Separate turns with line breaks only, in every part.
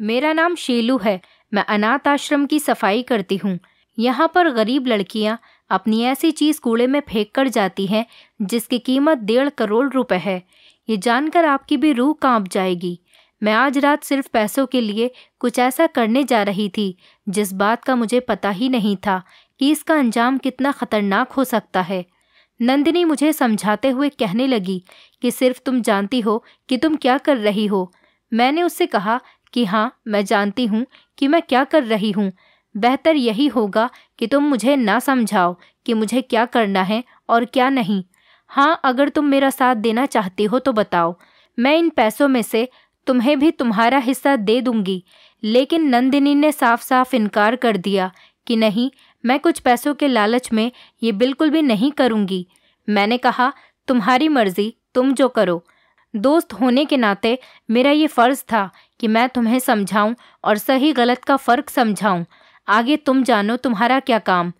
मेरा नाम शेलू है मैं अनाथ आश्रम की सफाई करती हूँ यहाँ पर गरीब लड़कियाँ अपनी ऐसी चीज़ कूड़े में फेंक कर जाती हैं जिसकी कीमत डेढ़ करोड़ रुपए है ये जानकर आपकी भी रूह कांप जाएगी मैं आज रात सिर्फ पैसों के लिए कुछ ऐसा करने जा रही थी जिस बात का मुझे पता ही नहीं था कि इसका अंजाम कितना खतरनाक हो सकता है नंदिनी मुझे समझाते हुए कहने लगी कि सिर्फ तुम जानती हो कि तुम क्या कर रही हो मैंने उससे कहा कि हाँ मैं जानती हूँ कि मैं क्या कर रही हूँ बेहतर यही होगा कि तुम मुझे ना समझाओ कि मुझे क्या करना है और क्या नहीं हाँ अगर तुम मेरा साथ देना चाहती हो तो बताओ मैं इन पैसों में से तुम्हें भी तुम्हारा हिस्सा दे दूंगी लेकिन नंदिनी ने साफ साफ इनकार कर दिया कि नहीं मैं कुछ पैसों के लालच में ये बिल्कुल भी नहीं करूंगी मैंने कहा तुम्हारी मर्जी तुम जो करो दोस्त होने के नाते मेरा ये फ़र्ज़ था कि मैं तुम्हें समझाऊं और सही गलत का फ़र्क समझाऊं आगे तुम जानो तुम्हारा क्या काम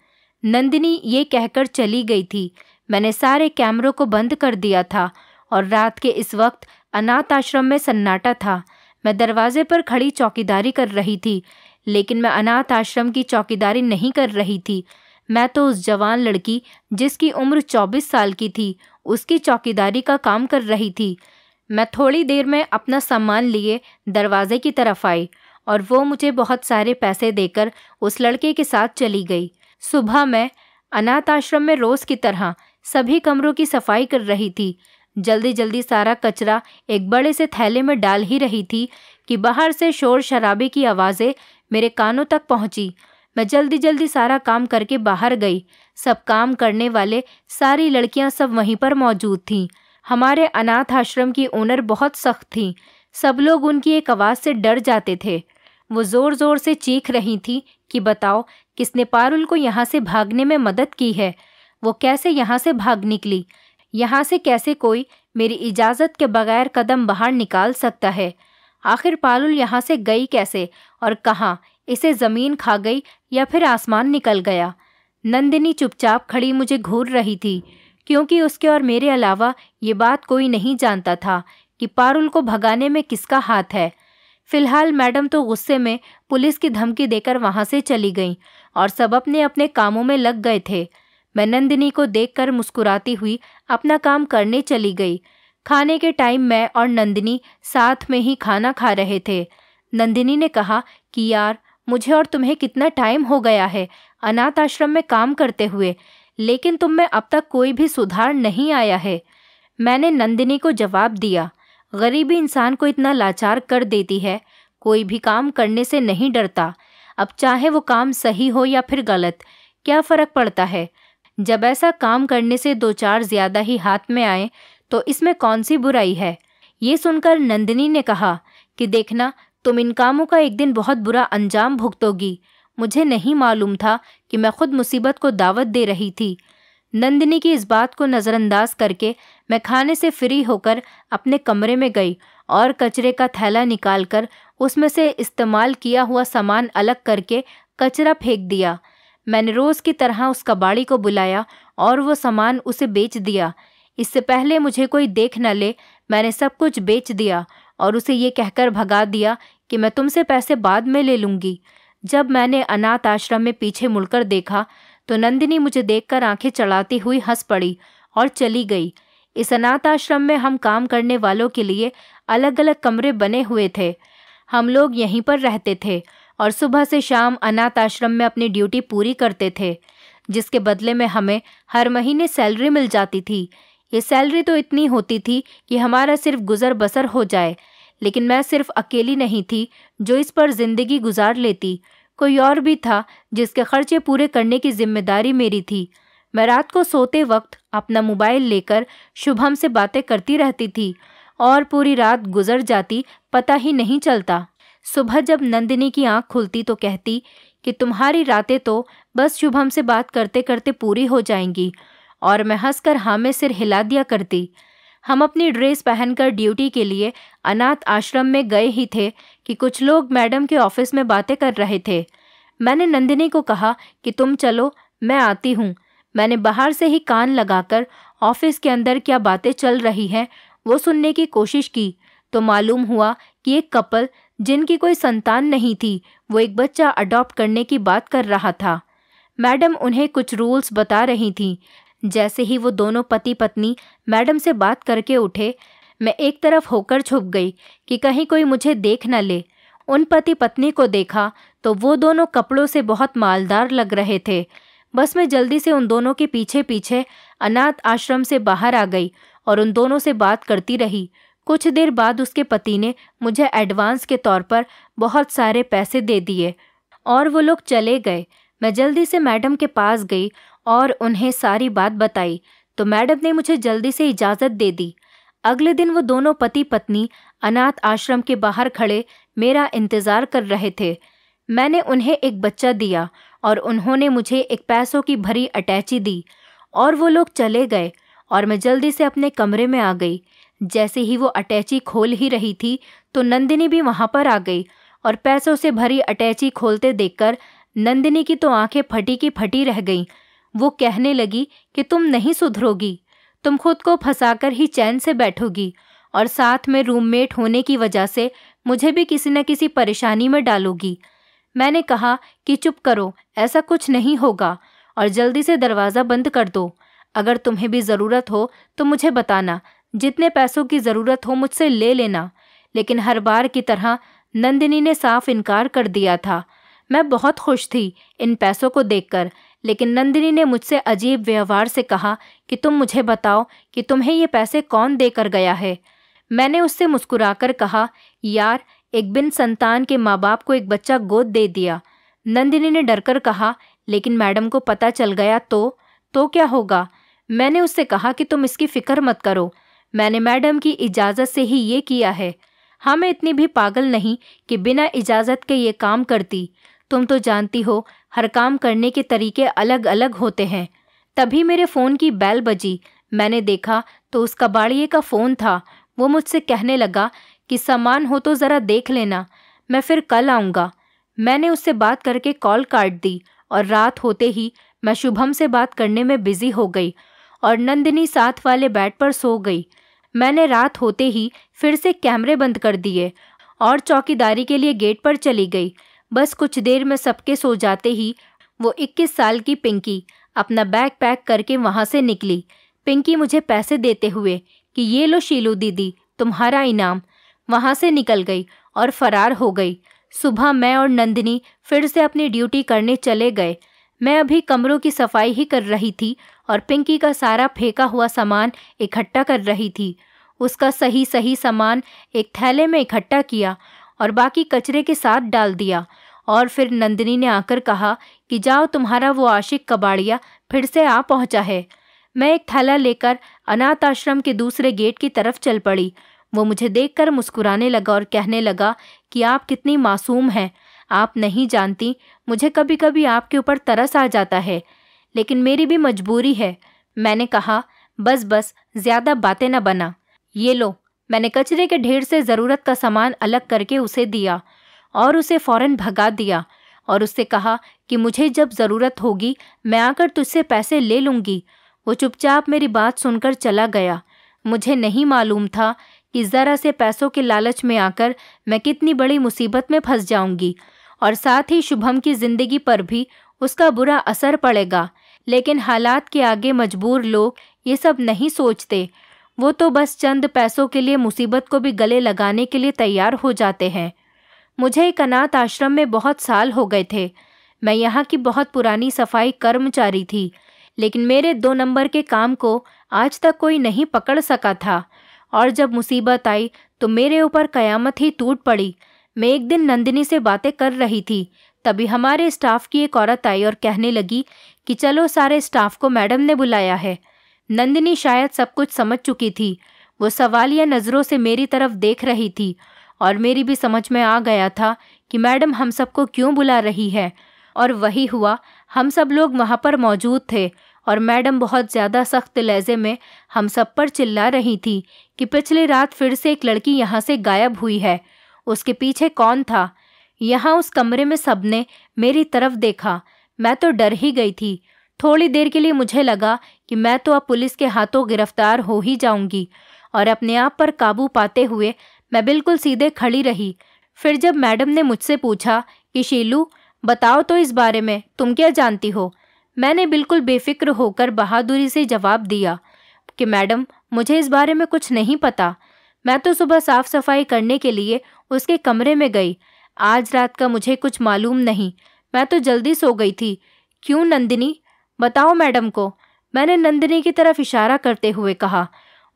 नंदिनी ये कहकर चली गई थी मैंने सारे कैमरों को बंद कर दिया था और रात के इस वक्त अनाथ आश्रम में सन्नाटा था मैं दरवाजे पर खड़ी चौकीदारी कर रही थी लेकिन मैं अनाथ आश्रम की चौकीदारी नहीं कर रही थी मैं तो उस जवान लड़की जिसकी उम्र 24 साल की थी उसकी चौकीदारी का काम कर रही थी मैं थोड़ी देर में अपना सामान लिए दरवाजे की तरफ आई और वो मुझे बहुत सारे पैसे देकर उस लड़के के साथ चली गई सुबह मैं अनाथ आश्रम में रोज़ की तरह सभी कमरों की सफाई कर रही थी जल्दी जल्दी सारा कचरा एक बड़े से थैले में डाल ही रही थी कि बाहर से शोर शराबे की आवाज़ें मेरे कानों तक पहुंची। मैं जल्दी जल्दी सारा काम करके बाहर गई सब काम करने वाले सारी लड़कियां सब वहीं पर मौजूद थीं हमारे अनाथ आश्रम की ओनर बहुत सख्त थी सब लोग उनकी एक आवाज़ से डर जाते थे वो ज़ोर ज़ोर से चीख रही थी कि बताओ किसने पारुल को यहाँ से भागने में मदद की है वो कैसे यहाँ से भाग निकली यहाँ से कैसे कोई मेरी इजाज़त के बगैर कदम बाहर निकाल सकता है आखिर पारुल यहाँ से गई कैसे और कहाँ इसे ज़मीन खा गई या फिर आसमान निकल गया नंदिनी चुपचाप खड़ी मुझे घूर रही थी क्योंकि उसके और मेरे अलावा ये बात कोई नहीं जानता था कि पारुल को भगाने में किसका हाथ है फिलहाल मैडम तो गुस्से में पुलिस की धमकी देकर वहाँ से चली गईं और सब अपने अपने कामों में लग गए थे मैं नंदिनी को देखकर मुस्कुराती हुई अपना काम करने चली गई खाने के टाइम मैं और नंदिनी साथ में ही खाना खा रहे थे नंदिनी ने कहा कि यार मुझे और तुम्हें कितना टाइम हो गया है अनाथ आश्रम में काम करते हुए लेकिन तुम में अब तक कोई भी सुधार नहीं आया है मैंने नंदिनी को जवाब दिया गरीबी इंसान को इतना लाचार कर देती है कोई भी काम करने से नहीं डरता अब चाहे वो काम सही हो या फिर गलत क्या फ़र्क पड़ता है जब ऐसा काम करने से दो चार ज़्यादा ही हाथ में आए तो इसमें कौन सी बुराई है ये सुनकर नंदिनी ने कहा कि देखना तुम इन कामों का एक दिन बहुत बुरा अंजाम भुगतोगी मुझे नहीं मालूम था कि मैं खुद मुसीबत को दावत दे रही थी नंदिनी की इस बात को नज़रअंदाज करके मैं खाने से फ्री होकर अपने कमरे में गई और कचरे का थैला निकालकर उसमें से इस्तेमाल किया हुआ सामान अलग करके कचरा फेंक दिया मैंने रोज़ की तरह उस कबाड़ी को बुलाया और वो सामान उसे बेच दिया इससे पहले मुझे कोई देख न ले मैंने सब कुछ बेच दिया और उसे ये कहकर भगा दिया कि मैं तुमसे पैसे बाद में ले लूँगी जब मैंने अनाथ आश्रम में पीछे मुड़कर देखा तो नंदिनी मुझे देखकर आंखें चढ़ाती हुई हंस पड़ी और चली गई इस अनाथ आश्रम में हम काम करने वालों के लिए अलग अलग कमरे बने हुए थे हम लोग यहीं पर रहते थे और सुबह से शाम अनाथ आश्रम में अपनी ड्यूटी पूरी करते थे जिसके बदले में हमें हर महीने सैलरी मिल जाती थी ये सैलरी तो इतनी होती थी कि हमारा सिर्फ गुजर बसर हो जाए लेकिन मैं सिर्फ अकेली नहीं थी जो इस पर ज़िंदगी गुजार लेती कोई और भी था जिसके खर्चे पूरे करने की जिम्मेदारी मेरी थी मैं रात को सोते वक्त अपना मोबाइल लेकर शुभम से बातें करती रहती थी और पूरी रात गुजर जाती पता ही नहीं चलता सुबह जब नंदिनी की आंख खुलती तो कहती कि तुम्हारी रातें तो बस शुभम से बात करते करते पूरी हो जाएंगी और मैं हंसकर हाँ में सिर हिला दिया करती हम अपनी ड्रेस पहनकर ड्यूटी के लिए अनाथ आश्रम में गए ही थे कि कुछ लोग मैडम के ऑफिस में बातें कर रहे थे मैंने नंदिनी को कहा कि तुम चलो मैं आती हूँ मैंने बाहर से ही कान लगाकर ऑफिस के अंदर क्या बातें चल रही हैं वो सुनने की कोशिश की तो मालूम हुआ कि एक कपल जिनकी कोई संतान नहीं थी वो एक बच्चा अडॉप्ट करने की बात कर रहा था मैडम उन्हें कुछ रूल्स बता रही थी जैसे ही वो दोनों पति पत्नी मैडम से बात करके उठे मैं एक तरफ होकर छुप गई कि कहीं कोई मुझे देख न ले उन पति पत्नी को देखा तो वो दोनों कपड़ों से बहुत मालदार लग रहे थे बस मैं जल्दी से उन दोनों के पीछे पीछे अनाथ आश्रम से बाहर आ गई और उन दोनों से बात करती रही कुछ देर बाद उसके पति ने मुझे एडवांस के तौर पर बहुत सारे पैसे दे दिए और वो लोग चले गए मैं जल्दी से मैडम के पास गई और उन्हें सारी बात बताई तो मैडम ने मुझे जल्दी से इजाज़त दे दी अगले दिन वो दोनों पति पत्नी अनाथ आश्रम के बाहर खड़े मेरा इंतज़ार कर रहे थे मैंने उन्हें एक बच्चा दिया और उन्होंने मुझे एक पैसों की भरी अटैची दी और वो लोग चले गए और मैं जल्दी से अपने कमरे में आ गई जैसे ही वो अटैची खोल ही रही थी तो नंदिनी भी वहाँ पर आ गई और पैसों से भरी अटैची खोलते देखकर नंदिनी की तो आंखें फटी की फटी रह गईं वो कहने लगी कि तुम नहीं सुधरोगी तुम खुद को फंसाकर ही चैन से बैठोगी और साथ में रूममेट होने की वजह से मुझे भी किसी न किसी परेशानी में डालोगी मैंने कहा कि चुप करो ऐसा कुछ नहीं होगा और जल्दी से दरवाज़ा बंद कर दो अगर तुम्हें भी ज़रूरत हो तो मुझे बताना जितने पैसों की ज़रूरत हो मुझसे ले लेना लेकिन हर बार की तरह नंदिनी ने साफ इनकार कर दिया था मैं बहुत खुश थी इन पैसों को देखकर लेकिन नंदिनी ने मुझसे अजीब व्यवहार से कहा कि तुम मुझे बताओ कि तुम्हें ये पैसे कौन देकर गया है मैंने उससे मुस्कुराकर कहा यार एक बिन संतान के माँ बाप को एक बच्चा गोद दे दिया नंदिनी ने डरकर कहा लेकिन मैडम को पता चल गया तो तो क्या होगा मैंने उससे कहा कि तुम इसकी फ़िक्र मत करो मैंने मैडम की इजाज़त से ही ये किया है हाँ मैं इतनी भी पागल नहीं कि बिना इजाज़त के ये काम करती तुम तो जानती हो हर काम करने के तरीके अलग अलग होते हैं तभी मेरे फ़ोन की बैल बजी मैंने देखा तो उस कबाड़िए का फ़ोन था वो मुझसे कहने लगा कि सामान हो तो ज़रा देख लेना मैं फिर कल आऊँगा मैंने उससे बात करके कॉल काट दी और रात होते ही मैं शुभम से बात करने में बिज़ी हो गई और नंदिनी साथ वाले बेड पर सो गई मैंने रात होते ही फिर से कैमरे बंद कर दिए और चौकीदारी के लिए गेट पर चली गई बस कुछ देर में सबके सो जाते ही वो 21 साल की पिंकी अपना बैग पैक करके वहाँ से निकली पिंकी मुझे पैसे देते हुए कि ये लो शीलू दीदी तुम्हारा इनाम वहाँ से निकल गई और फरार हो गई सुबह मैं और नंदिनी फिर से अपनी ड्यूटी करने चले गए मैं अभी कमरों की सफाई ही कर रही थी और पिंकी का सारा फेंका हुआ सामान इकट्ठा कर रही थी उसका सही सही सामान एक थैले में इकट्ठा किया और बाकी कचरे के साथ डाल दिया और फिर नंदिनी ने आकर कहा कि जाओ तुम्हारा वो आशिक कबाड़िया फिर से आ पहुंचा है मैं एक थैला लेकर अनाथ आश्रम के दूसरे गेट की तरफ चल पड़ी वो मुझे देखकर मुस्कुराने लगा और कहने लगा कि आप कितनी मासूम हैं आप नहीं जानती मुझे कभी कभी आपके ऊपर तरस आ जाता है लेकिन मेरी भी मजबूरी है मैंने कहा बस बस ज़्यादा बातें न बना ये लो मैंने कचरे के ढेर से ज़रूरत का सामान अलग करके उसे दिया और उसे फौरन भगा दिया और उससे कहा कि मुझे जब ज़रूरत होगी मैं आकर तुझसे पैसे ले लूँगी वो चुपचाप मेरी बात सुनकर चला गया मुझे नहीं मालूम था कि ज़रा से पैसों के लालच में आकर मैं कितनी बड़ी मुसीबत में फंस जाऊंगी और साथ ही शुभम की ज़िंदगी पर भी उसका बुरा असर पड़ेगा लेकिन हालात के आगे मजबूर लोग ये सब नहीं सोचते वो तो बस चंद पैसों के लिए मुसीबत को भी गले लगाने के लिए तैयार हो जाते हैं मुझे एक अनाथ आश्रम में बहुत साल हो गए थे मैं यहाँ की बहुत पुरानी सफाई कर्मचारी थी लेकिन मेरे दो नंबर के काम को आज तक कोई नहीं पकड़ सका था और जब मुसीबत आई तो मेरे ऊपर कयामत ही टूट पड़ी मैं एक दिन नंदिनी से बातें कर रही थी तभी हमारे स्टाफ की एक औरत आई और कहने लगी कि चलो सारे स्टाफ को मैडम ने बुलाया है नंदिनी शायद सब कुछ समझ चुकी थी वो सवालिया नज़रों से मेरी तरफ देख रही थी और मेरी भी समझ में आ गया था कि मैडम हम सबको क्यों बुला रही है और वही हुआ हम सब लोग वहाँ पर मौजूद थे और मैडम बहुत ज़्यादा सख्त लहजे में हम सब पर चिल्ला रही थी कि पिछली रात फिर से एक लड़की यहाँ से गायब हुई है उसके पीछे कौन था यहाँ उस कमरे में सबने मेरी तरफ देखा मैं तो डर ही गई थी थोड़ी देर के लिए मुझे लगा कि मैं तो अब पुलिस के हाथों गिरफ्तार हो ही जाऊंगी और अपने आप पर काबू पाते हुए मैं बिल्कुल सीधे खड़ी रही फिर जब मैडम ने मुझसे पूछा कि शीलू बताओ तो इस बारे में तुम क्या जानती हो मैंने बिल्कुल बेफिक्र होकर बहादुरी से जवाब दिया कि मैडम मुझे इस बारे में कुछ नहीं पता मैं तो सुबह साफ सफाई करने के लिए उसके कमरे में गई आज रात का मुझे कुछ मालूम नहीं मैं तो जल्दी सो गई थी क्यों नंदिनी बताओ मैडम को मैंने नंदिनी की तरफ इशारा करते हुए कहा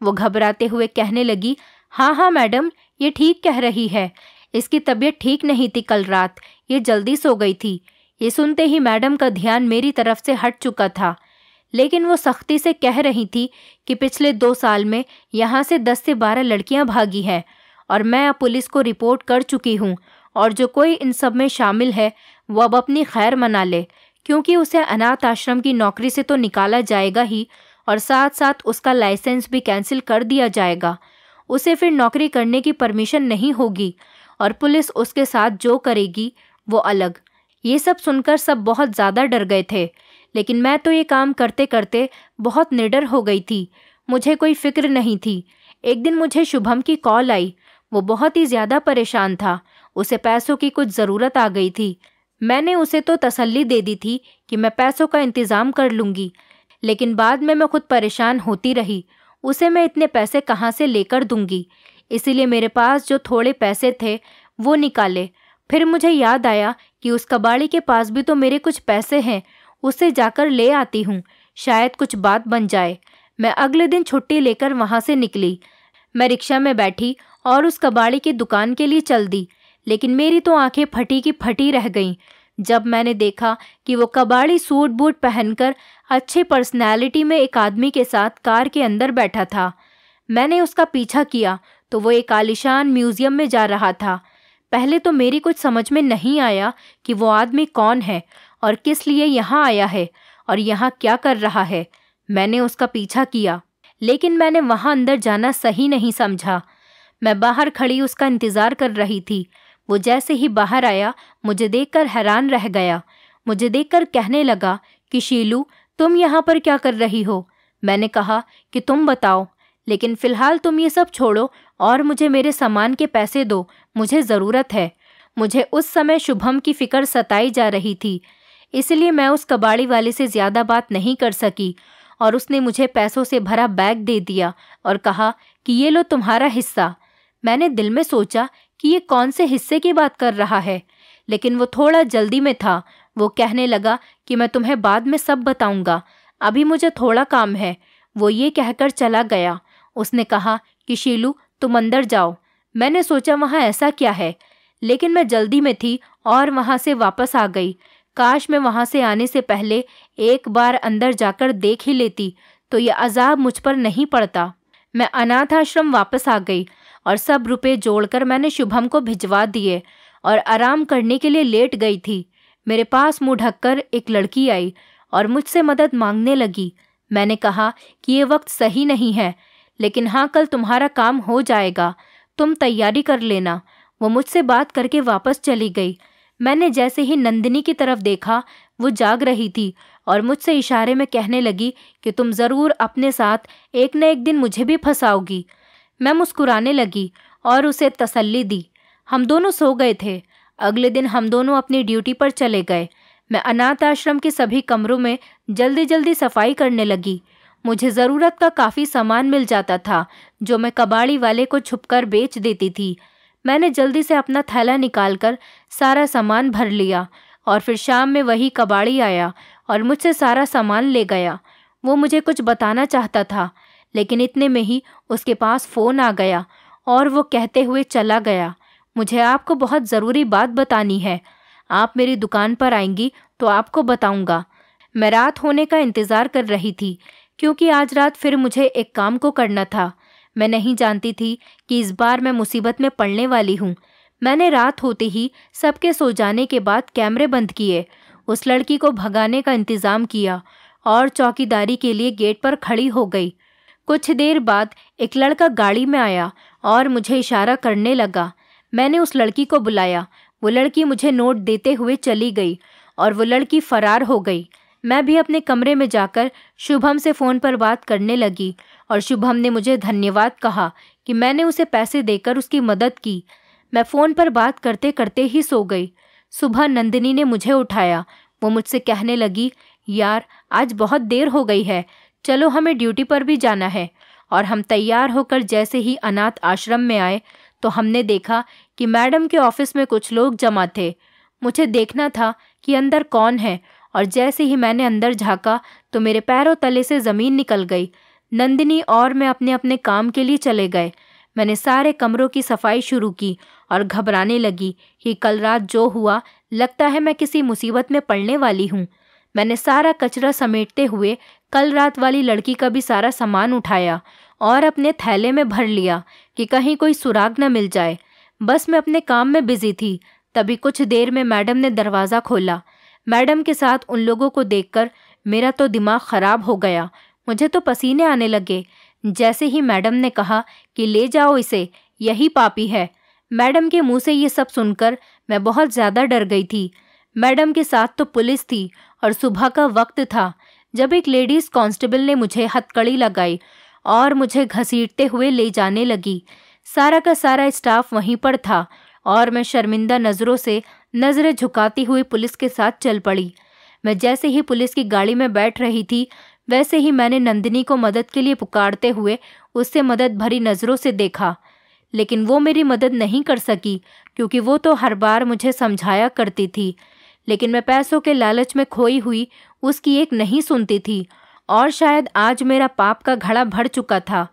वो घबराते हुए कहने लगी हाँ हाँ मैडम ये ठीक कह रही है इसकी तबीयत ठीक नहीं थी कल रात ये जल्दी सो गई थी ये सुनते ही मैडम का ध्यान मेरी तरफ से हट चुका था लेकिन वो सख्ती से कह रही थी कि पिछले दो साल में यहाँ से दस से बारह लड़कियाँ भागी हैं और मैं अब पुलिस को रिपोर्ट कर चुकी हूँ और जो कोई इन सब में शामिल है वो अब अपनी खैर मना ले क्योंकि उसे अनाथ आश्रम की नौकरी से तो निकाला जाएगा ही और साथ साथ उसका लाइसेंस भी कैंसिल कर दिया जाएगा उसे फिर नौकरी करने की परमिशन नहीं होगी और पुलिस उसके साथ जो करेगी वो अलग ये सब सुनकर सब बहुत ज़्यादा डर गए थे लेकिन मैं तो ये काम करते करते बहुत निडर हो गई थी मुझे कोई फिक्र नहीं थी एक दिन मुझे शुभम की कॉल आई वो बहुत ही ज़्यादा परेशान था उसे पैसों की कुछ ज़रूरत आ गई थी मैंने उसे तो तसल्ली दे दी थी कि मैं पैसों का इंतज़ाम कर लूँगी लेकिन बाद में मैं खुद परेशान होती रही उसे मैं इतने पैसे कहाँ से लेकर दूँगी इसीलिए मेरे पास जो थोड़े पैसे थे वो निकाले फिर मुझे याद आया कि उस कबाड़ी के पास भी तो मेरे कुछ पैसे हैं उसे जाकर ले आती हूँ शायद कुछ बात बन जाए मैं अगले दिन छुट्टी लेकर वहाँ से निकली मैं रिक्शा में बैठी और उस कबाड़ी की दुकान के लिए चल दी लेकिन मेरी तो आंखें फटी की फटी रह गईं जब मैंने देखा कि वो कबाड़ी सूट बूट पहनकर अच्छे पर्सनैलिटी में एक आदमी के साथ कार के अंदर बैठा था मैंने उसका पीछा किया तो वो एक आलिशान म्यूज़ियम में जा रहा था पहले तो मेरी कुछ समझ में नहीं आया कि वो आदमी कौन है और किस लिए यहाँ आया है और यहाँ क्या कर रहा है मैंने उसका पीछा किया लेकिन मैंने वहाँ अंदर जाना सही नहीं समझा मैं बाहर खड़ी उसका इंतज़ार कर रही थी वो जैसे ही बाहर आया मुझे देखकर हैरान रह गया मुझे देखकर कहने लगा कि शीलू तुम यहाँ पर क्या कर रही हो मैंने कहा कि तुम बताओ लेकिन फ़िलहाल तुम ये सब छोड़ो और मुझे मेरे सामान के पैसे दो मुझे ज़रूरत है मुझे उस समय शुभम की फ़िक्र सताई जा रही थी इसलिए मैं उस कबाड़ी वाले से ज़्यादा बात नहीं कर सकी और उसने मुझे पैसों से भरा बैग दे दिया और कहा कि ये लो तुम्हारा हिस्सा मैंने दिल में सोचा कि ये कौन से हिस्से की बात कर रहा है लेकिन वो थोड़ा जल्दी में था वो कहने लगा कि मैं तुम्हें बाद में सब बताऊंगा अभी मुझे थोड़ा काम है वो ये कहकर चला गया उसने कहा कि शीलू तुम अंदर जाओ मैंने सोचा वहाँ ऐसा क्या है लेकिन मैं जल्दी में थी और वहाँ से वापस आ गई काश मैं वहाँ से आने से पहले एक बार अंदर जाकर देख ही लेती तो यह अजाब मुझ पर नहीं पड़ता मैं अनाथ आश्रम वापस आ गई और सब रुपये जोड़कर मैंने शुभम को भिजवा दिए और आराम करने के लिए लेट गई थी मेरे पास मुँह ढककर एक लड़की आई और मुझसे मदद मांगने लगी मैंने कहा कि ये वक्त सही नहीं है लेकिन हाँ कल तुम्हारा काम हो जाएगा तुम तैयारी कर लेना वो मुझसे बात करके वापस चली गई मैंने जैसे ही नंदिनी की तरफ देखा वो जाग रही थी और मुझसे इशारे में कहने लगी कि तुम ज़रूर अपने साथ एक न एक दिन मुझे भी फंसाओगी मैं मुस्कुराने लगी और उसे तसल्ली दी हम दोनों सो गए थे अगले दिन हम दोनों अपनी ड्यूटी पर चले गए मैं अनाथ आश्रम के सभी कमरों में जल्दी जल्दी सफाई करने लगी मुझे ज़रूरत का काफ़ी सामान मिल जाता था जो मैं कबाड़ी वाले को छुपकर बेच देती थी मैंने जल्दी से अपना थैला निकालकर सारा सामान भर लिया और फिर शाम में वही कबाड़ी आया और मुझसे सारा सामान ले गया वो मुझे कुछ बताना चाहता था लेकिन इतने में ही उसके पास फ़ोन आ गया और वो कहते हुए चला गया मुझे आपको बहुत ज़रूरी बात बतानी है आप मेरी दुकान पर आएंगी तो आपको बताऊंगा मैं रात होने का इंतज़ार कर रही थी क्योंकि आज रात फिर मुझे एक काम को करना था मैं नहीं जानती थी कि इस बार मैं मुसीबत में पड़ने वाली हूँ मैंने रात होते ही सबके सो जाने के बाद कैमरे बंद किए उस लड़की को भगाने का इंतज़ाम किया और चौकीदारी के लिए गेट पर खड़ी हो गई कुछ देर बाद एक लड़का गाड़ी में आया और मुझे इशारा करने लगा मैंने उस लड़की को बुलाया वो लड़की मुझे नोट देते हुए चली गई और वो लड़की फ़रार हो गई मैं भी अपने कमरे में जाकर शुभम से फ़ोन पर बात करने लगी और शुभम ने मुझे धन्यवाद कहा कि मैंने उसे पैसे देकर उसकी मदद की मैं फ़ोन पर बात करते करते ही सो गई सुबह नंदिनी ने मुझे उठाया वो मुझसे कहने लगी यार आज बहुत देर हो गई है चलो हमें ड्यूटी पर भी जाना है और हम तैयार होकर जैसे ही अनाथ आश्रम में आए तो हमने देखा कि मैडम के ऑफिस में कुछ लोग जमा थे मुझे देखना था कि अंदर कौन है और जैसे ही मैंने अंदर झाँका तो मेरे पैरों तले से ज़मीन निकल गई नंदिनी और मैं अपने अपने काम के लिए चले गए मैंने सारे कमरों की सफाई शुरू की और घबराने लगी कि कल रात जो हुआ लगता है मैं किसी मुसीबत में पड़ने वाली हूँ मैंने सारा कचरा समेटते हुए कल रात वाली लड़की का भी सारा सामान उठाया और अपने थैले में भर लिया कि कहीं कोई सुराग न मिल जाए बस मैं अपने काम में बिजी थी तभी कुछ देर में मैडम ने दरवाज़ा खोला मैडम के साथ उन लोगों को देखकर मेरा तो दिमाग ख़राब हो गया मुझे तो पसीने आने लगे जैसे ही मैडम ने कहा कि ले जाओ इसे यही पापी है मैडम के मुंह से ये सब सुनकर मैं बहुत ज़्यादा डर गई थी मैडम के साथ तो पुलिस थी और सुबह का वक्त था जब एक लेडीज कांस्टेबल ने मुझे हथकड़ी लगाई और मुझे घसीटते हुए ले जाने लगी सारा का सारा स्टाफ वहीं पर था और मैं शर्मिंदा नज़रों से नज़रें झुकाती हुई पुलिस के साथ चल पड़ी मैं जैसे ही पुलिस की गाड़ी में बैठ रही थी वैसे ही मैंने नंदिनी को मदद के लिए पुकारते हुए उससे मदद भरी नज़रों से देखा लेकिन वो मेरी मदद नहीं कर सकी क्योंकि वो तो हर बार मुझे समझाया करती थी लेकिन मैं पैसों के लालच में खोई हुई उसकी एक नहीं सुनती थी और शायद आज मेरा पाप का घड़ा भर चुका था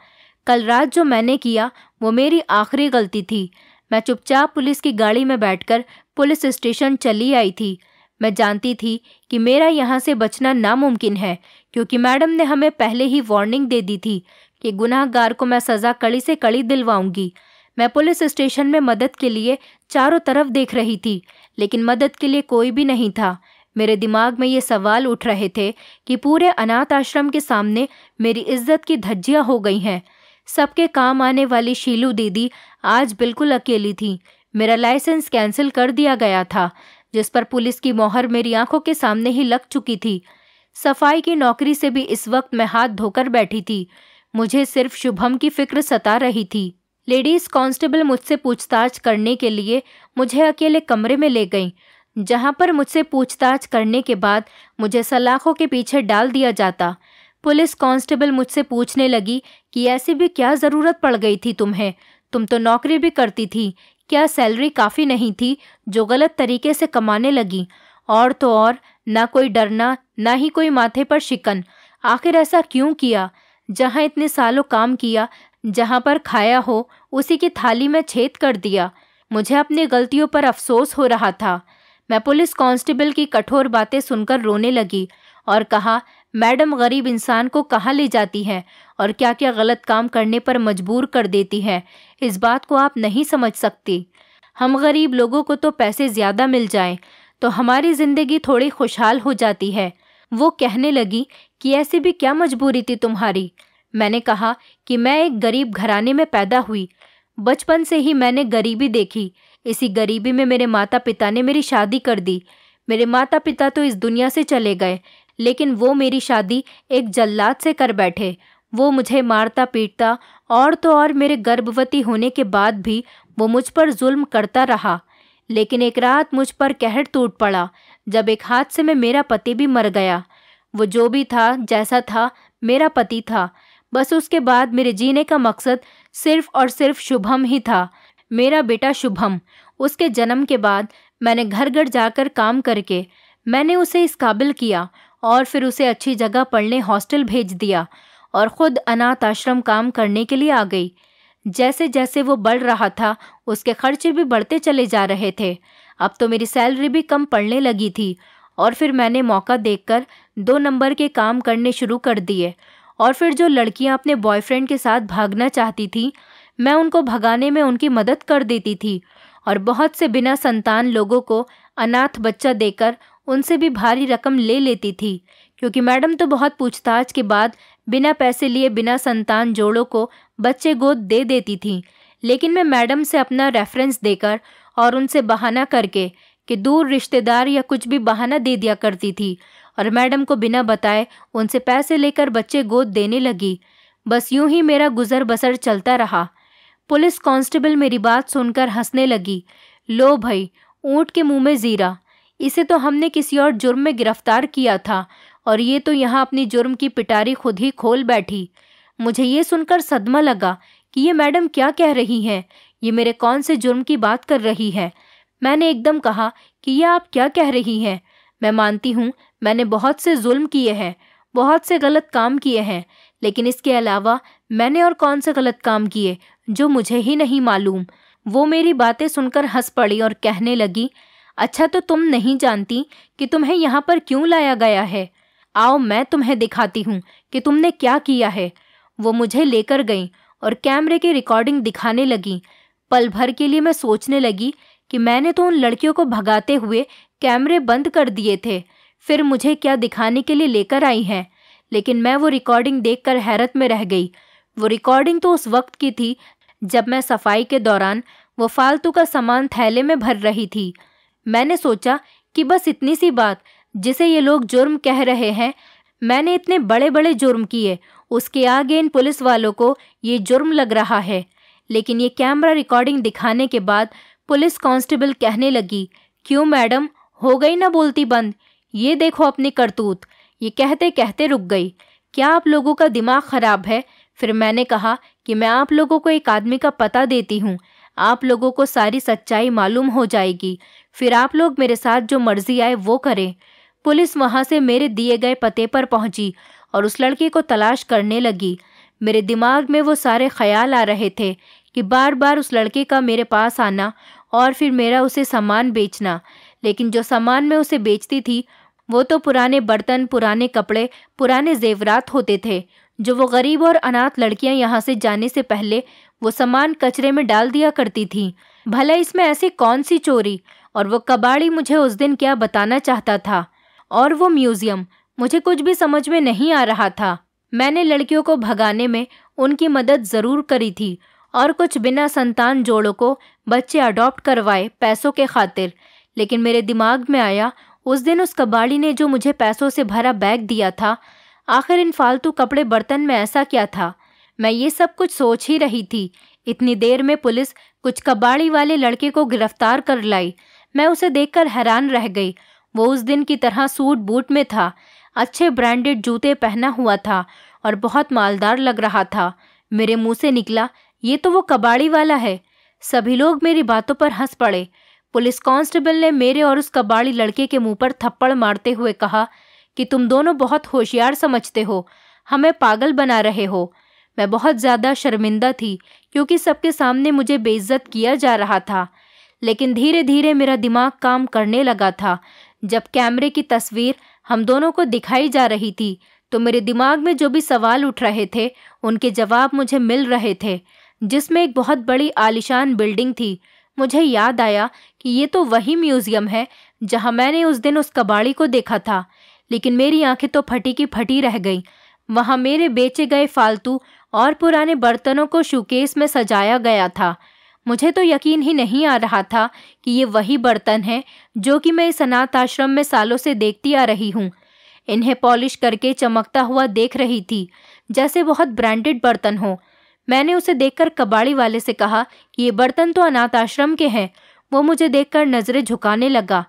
कल रात जो मैंने किया वो मेरी आखिरी गलती थी मैं चुपचाप पुलिस की गाड़ी में बैठकर पुलिस स्टेशन चली आई थी मैं जानती थी कि मेरा यहाँ से बचना नामुमकिन है क्योंकि मैडम ने हमें पहले ही वार्निंग दे दी थी कि गुनाहगार को मैं सज़ा कड़ी से कड़ी दिलवाऊंगी मैं पुलिस स्टेशन में मदद के लिए चारों तरफ देख रही थी लेकिन मदद के लिए कोई भी नहीं था मेरे दिमाग में ये सवाल उठ रहे थे कि पूरे अनाथ आश्रम के सामने मेरी इज्जत की धज्जियाँ हो गई हैं सबके काम आने वाली शीलू दीदी आज बिल्कुल अकेली थी मेरा लाइसेंस कैंसिल कर दिया गया था जिस पर पुलिस की मोहर मेरी आंखों के सामने ही लग चुकी थी सफाई की नौकरी से भी इस वक्त मैं हाथ धोकर बैठी थी मुझे सिर्फ शुभम की फिक्र सता रही थी लेडीज़ कांस्टेबल मुझसे पूछताछ करने के लिए मुझे अकेले कमरे में ले गईं जहां पर मुझसे पूछताछ करने के बाद मुझे सलाखों के पीछे डाल दिया जाता पुलिस कांस्टेबल मुझसे पूछने लगी कि ऐसी भी क्या ज़रूरत पड़ गई थी तुम्हें तुम तो नौकरी भी करती थी क्या सैलरी काफ़ी नहीं थी जो गलत तरीके से कमाने लगी और तो और ना कोई डरना ना ही कोई माथे पर शिकन आखिर ऐसा क्यों किया जहाँ इतने सालों काम किया जहाँ पर खाया हो उसी की थाली में छेद कर दिया मुझे अपनी गलतियों पर अफसोस हो रहा था मैं पुलिस कांस्टेबल की कठोर बातें सुनकर रोने लगी और कहा मैडम गरीब इंसान को कहाँ ले जाती हैं और क्या क्या गलत काम करने पर मजबूर कर देती हैं इस बात को आप नहीं समझ सकती हम गरीब लोगों को तो पैसे ज़्यादा मिल जाएं तो हमारी ज़िंदगी थोड़ी खुशहाल हो जाती है वो कहने लगी कि ऐसी भी क्या मजबूरी थी तुम्हारी मैंने कहा कि मैं एक गरीब घराने में पैदा हुई बचपन से ही मैंने गरीबी देखी इसी गरीबी में मेरे माता पिता ने मेरी शादी कर दी मेरे माता पिता तो इस दुनिया से चले गए लेकिन वो मेरी शादी एक जल्लाद से कर बैठे वो मुझे मारता पीटता और तो और मेरे गर्भवती होने के बाद भी वो मुझ पर जुल्म करता रहा लेकिन एक रात मुझ पर कहर टूट पड़ा जब एक हादसे में मेरा पति भी मर गया वो जो भी था जैसा था मेरा पति था बस उसके बाद मेरे जीने का मकसद सिर्फ और सिर्फ शुभम ही था मेरा बेटा शुभम उसके जन्म के बाद मैंने घर घर जाकर काम करके मैंने उसे इस काबिल किया और फिर उसे अच्छी जगह पढ़ने हॉस्टल भेज दिया और ख़ुद अनाथ आश्रम काम करने के लिए आ गई जैसे जैसे वो बढ़ रहा था उसके खर्चे भी बढ़ते चले जा रहे थे अब तो मेरी सैलरी भी कम पड़ने लगी थी और फिर मैंने मौका देखकर दो नंबर के काम करने शुरू कर दिए और फिर जो लड़कियां अपने बॉयफ्रेंड के साथ भागना चाहती थीं मैं उनको भगाने में उनकी मदद कर देती थी और बहुत से बिना संतान लोगों को अनाथ बच्चा देकर उनसे भी भारी रकम ले लेती थी क्योंकि मैडम तो बहुत पूछताछ के बाद बिना पैसे लिए बिना संतान जोड़ों को बच्चे गोद दे देती थी लेकिन मैं मैडम से अपना रेफरेंस देकर और उनसे बहाना करके कि दूर रिश्तेदार या कुछ भी बहाना दे दिया करती थी और मैडम को बिना बताए उनसे पैसे लेकर बच्चे गोद देने लगी बस यूं ही मेरा गुजर बसर चलता रहा पुलिस कांस्टेबल मेरी बात सुनकर हंसने लगी लो भाई ऊँट के मुंह में ज़ीरा इसे तो हमने किसी और जुर्म में गिरफ्तार किया था और ये तो यहाँ अपनी जुर्म की पिटारी खुद ही खोल बैठी मुझे ये सुनकर सदमा लगा कि ये मैडम क्या कह रही हैं ये मेरे कौन से जुर्म की बात कर रही है मैंने एकदम कहा कि यह आप क्या कह रही हैं मैं मानती हूँ मैंने बहुत से जुल्म किए हैं बहुत से गलत काम किए हैं लेकिन इसके अलावा मैंने और कौन से गलत काम किए जो मुझे ही नहीं मालूम वो मेरी बातें सुनकर हंस पड़ी और कहने लगी अच्छा तो तुम नहीं जानती कि तुम्हें यहाँ पर क्यों लाया गया है आओ मैं तुम्हें दिखाती हूँ कि तुमने क्या किया है वो मुझे लेकर गई और कैमरे की रिकॉर्डिंग दिखाने लगी पल भर के लिए मैं सोचने लगी कि मैंने तो उन लड़कियों को भगाते हुए कैमरे बंद कर दिए थे फिर मुझे क्या दिखाने के लिए लेकर आई हैं लेकिन मैं वो रिकॉर्डिंग देखकर हैरत में रह गई वो रिकॉर्डिंग तो उस वक्त की थी जब मैं सफाई के दौरान वो फालतू का सामान थैले में भर रही थी मैंने सोचा कि बस इतनी सी बात जिसे ये लोग जुर्म कह रहे हैं मैंने इतने बड़े बड़े जुर्म किए उसके आगे इन पुलिस वालों को ये जुर्म लग रहा है लेकिन ये कैमरा रिकॉर्डिंग दिखाने के बाद पुलिस कांस्टेबल कहने लगी क्यों मैडम हो गई ना बोलती बंद ये देखो अपनी करतूत ये कहते कहते रुक गई क्या आप लोगों का दिमाग ख़राब है फिर मैंने कहा कि मैं आप लोगों को एक आदमी का पता देती हूँ आप लोगों को सारी सच्चाई मालूम हो जाएगी फिर आप लोग मेरे साथ जो मर्जी आए वो करें पुलिस वहाँ से मेरे दिए गए पते पर पहुँची और उस लड़के को तलाश करने लगी मेरे दिमाग में वो सारे ख्याल आ रहे थे कि बार बार उस लड़के का मेरे पास आना और फिर मेरा उसे सामान बेचना लेकिन जो सामान मैं उसे बेचती थी वो तो पुराने बर्तन पुराने कपड़े पुराने जेवरात होते थे जो वो गरीब और अनाथ लड़कियां यहाँ से जाने से पहले वो सामान कचरे में डाल दिया करती थी भला इसमें ऐसी कौन सी चोरी और वो कबाड़ी मुझे उस दिन क्या बताना चाहता था और वो म्यूज़ियम मुझे कुछ भी समझ में नहीं आ रहा था मैंने लड़कियों को भगाने में उनकी मदद ज़रूर करी थी और कुछ बिना संतान जोड़ों को बच्चे अडॉप्ट करवाए पैसों के खातिर लेकिन मेरे दिमाग में आया उस दिन उस कबाड़ी ने जो मुझे पैसों से भरा बैग दिया था आखिर इन फालतू कपड़े बर्तन में ऐसा क्या था मैं ये सब कुछ सोच ही रही थी इतनी देर में पुलिस कुछ कबाड़ी वाले लड़के को गिरफ्तार कर लाई मैं उसे देखकर हैरान रह गई वो उस दिन की तरह सूट बूट में था अच्छे ब्रांडेड जूते पहना हुआ था और बहुत मालदार लग रहा था मेरे मुंह से निकला ये तो वो कबाड़ी वाला है सभी लोग मेरी बातों पर हंस पड़े पुलिस कांस्टेबल ने मेरे और उस कबाड़ी लड़के के मुंह पर थप्पड़ मारते हुए कहा कि तुम दोनों बहुत होशियार समझते हो हमें पागल बना रहे हो मैं बहुत ज़्यादा शर्मिंदा थी क्योंकि सबके सामने मुझे बेइज्जत किया जा रहा था लेकिन धीरे धीरे मेरा दिमाग काम करने लगा था जब कैमरे की तस्वीर हम दोनों को दिखाई जा रही थी तो मेरे दिमाग में जो भी सवाल उठ रहे थे उनके जवाब मुझे मिल रहे थे जिसमें एक बहुत बड़ी आलिशान बिल्डिंग थी मुझे याद आया ये तो वही म्यूज़ियम है जहां मैंने उस दिन उस कबाड़ी को देखा था लेकिन मेरी आंखें तो फटी की फटी रह गई वहाँ मेरे बेचे गए फालतू और पुराने बर्तनों को शूकेस में सजाया गया था मुझे तो यकीन ही नहीं आ रहा था कि ये वही बर्तन हैं जो कि मैं इस अनाथ आश्रम में सालों से देखती आ रही हूँ इन्हें पॉलिश करके चमकता हुआ देख रही थी जैसे बहुत ब्रांडेड बर्तन हो मैंने उसे देखकर कबाड़ी वाले से कहा कि ये बर्तन तो अनाथ आश्रम के हैं वो मुझे देखकर नज़रें झुकाने लगा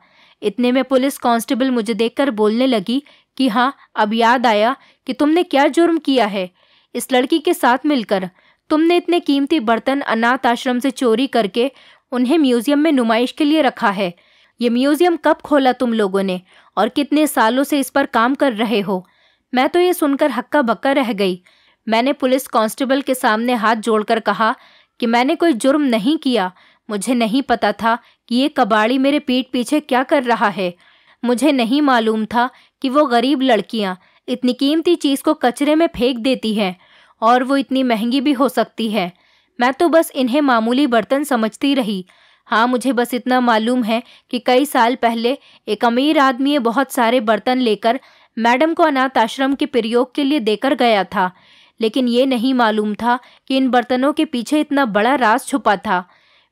इतने में पुलिस कांस्टेबल मुझे देखकर बोलने लगी कि हाँ अब याद आया कि तुमने क्या जुर्म किया है इस लड़की के साथ मिलकर तुमने इतने कीमती बर्तन अनाथ आश्रम से चोरी करके उन्हें म्यूज़ियम में नुमाइश के लिए रखा है ये म्यूज़ियम कब खोला तुम लोगों ने और कितने सालों से इस पर काम कर रहे हो मैं तो ये सुनकर हक्का बक्का रह गई मैंने पुलिस कांस्टेबल के सामने हाथ जोड़कर कहा कि मैंने कोई जुर्म नहीं किया मुझे नहीं पता था कि ये कबाड़ी मेरे पीठ पीछे क्या कर रहा है मुझे नहीं मालूम था कि वो गरीब लड़कियाँ इतनी कीमती चीज़ को कचरे में फेंक देती हैं और वो इतनी महंगी भी हो सकती है मैं तो बस इन्हें मामूली बर्तन समझती रही हाँ मुझे बस इतना मालूम है कि कई साल पहले एक अमीर आदमी बहुत सारे बर्तन लेकर मैडम को अनाथ आश्रम के प्रयोग के लिए देकर गया था लेकिन ये नहीं मालूम था कि इन बर्तनों के पीछे इतना बड़ा राज छुपा था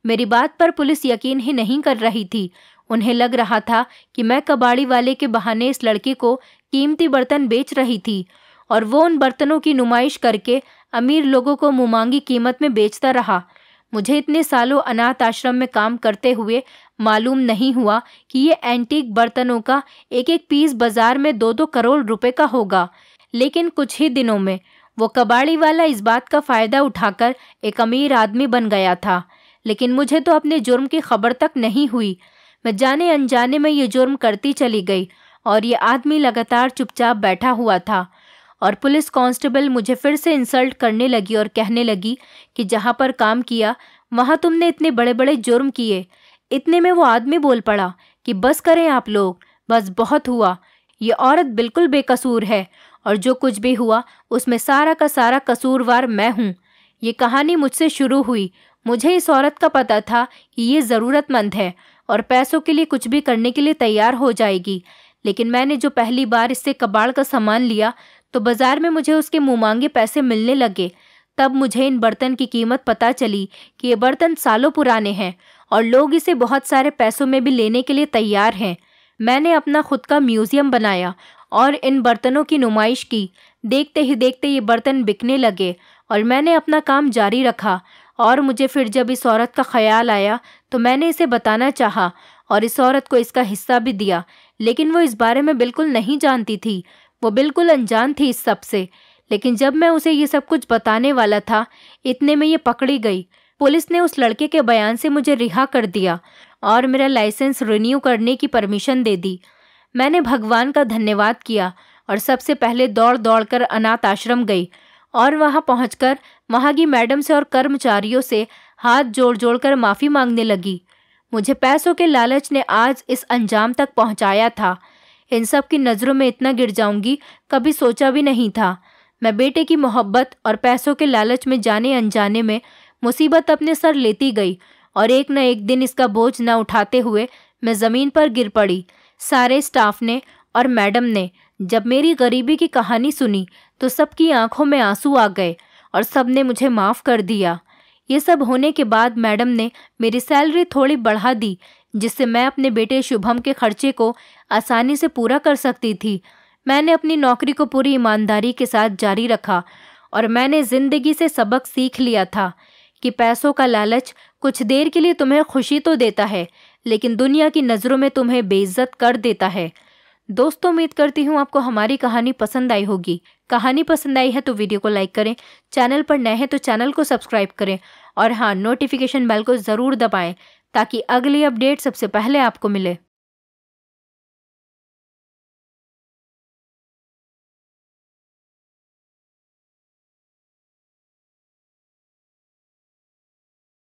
मेरी बात पर पुलिस यकीन ही नहीं कर रही थी उन्हें लग रहा था कि मैं कबाड़ी वाले के बहाने इस लड़के को कीमती बर्तन बेच रही थी और वो उन बर्तनों की नुमाइश करके अमीर लोगों को मुमांगी कीमत में बेचता रहा मुझे इतने सालों अनाथ आश्रम में काम करते हुए मालूम नहीं हुआ कि ये एंटीक बर्तनों का एक एक पीस बाजार में दो दो करोड़ रुपए का होगा लेकिन कुछ ही दिनों में वो कबाड़ी वाला इस बात का फ़ायदा उठाकर एक अमीर आदमी बन गया था लेकिन मुझे तो अपने जुर्म की खबर तक नहीं हुई मैं जाने अनजाने में ये जुर्म करती चली गई और ये आदमी लगातार चुपचाप बैठा हुआ था और पुलिस कांस्टेबल मुझे फिर से इंसल्ट करने लगी और कहने लगी कि जहाँ पर काम किया वहाँ तुमने इतने बड़े बड़े जुर्म किए इतने में वो आदमी बोल पड़ा कि बस करें आप लोग बस बहुत हुआ ये औरत बिल्कुल बेकसूर है और जो कुछ भी हुआ उसमें सारा का सारा कसूरवार मैं हूँ ये कहानी मुझसे शुरू हुई मुझे इस औरत का पता था कि ये ज़रूरतमंद है और पैसों के लिए कुछ भी करने के लिए तैयार हो जाएगी लेकिन मैंने जो पहली बार इससे कबाड़ का सामान लिया तो बाज़ार में मुझे उसके मुँह मांगे पैसे मिलने लगे तब मुझे इन बर्तन की कीमत पता चली कि ये बर्तन सालों पुराने हैं और लोग इसे बहुत सारे पैसों में भी लेने के लिए तैयार हैं मैंने अपना खुद का म्यूज़ियम बनाया और इन बर्तनों की नुमाइश की देखते ही देखते ये बर्तन बिकने लगे और मैंने अपना काम जारी रखा और मुझे फिर जब इस औरत का ख्याल आया तो मैंने इसे बताना चाहा और इस औरत को इसका हिस्सा भी दिया लेकिन वो इस बारे में बिल्कुल नहीं जानती थी वो बिल्कुल अनजान थी इस सब से लेकिन जब मैं उसे ये सब कुछ बताने वाला था इतने में ये पकड़ी गई पुलिस ने उस लड़के के बयान से मुझे रिहा कर दिया और मेरा लाइसेंस रिन्यू करने की परमिशन दे दी मैंने भगवान का धन्यवाद किया और सबसे पहले दौड़ दौड़ कर अनाथ आश्रम गई और वहां पहुंचकर वहां की मैडम से और कर्मचारियों से हाथ जोड़ जोड़ कर माफ़ी मांगने लगी मुझे पैसों के लालच ने आज इस अंजाम तक पहुंचाया था इन सब की नज़रों में इतना गिर जाऊंगी कभी सोचा भी नहीं था मैं बेटे की मोहब्बत और पैसों के लालच में जाने अनजाने में मुसीबत अपने सर लेती गई और एक न एक दिन इसका बोझ न उठाते हुए मैं ज़मीन पर गिर पड़ी सारे स्टाफ ने और मैडम ने जब मेरी गरीबी की कहानी सुनी तो सबकी आंखों में आंसू आ गए और सब ने मुझे माफ़ कर दिया ये सब होने के बाद मैडम ने मेरी सैलरी थोड़ी बढ़ा दी जिससे मैं अपने बेटे शुभम के खर्चे को आसानी से पूरा कर सकती थी मैंने अपनी नौकरी को पूरी ईमानदारी के साथ जारी रखा और मैंने ज़िंदगी से सबक सीख लिया था कि पैसों का लालच कुछ देर के लिए तुम्हें खुशी तो देता है लेकिन दुनिया की नज़रों में तुम्हें बेइज्जत कर देता है दोस्तों उम्मीद करती हूँ आपको हमारी कहानी पसंद आई होगी कहानी पसंद आई है तो वीडियो को लाइक करें चैनल पर नए हैं तो चैनल को सब्सक्राइब करें और हाँ नोटिफिकेशन बेल को ज़रूर दबाएं ताकि अगली अपडेट सबसे पहले आपको मिले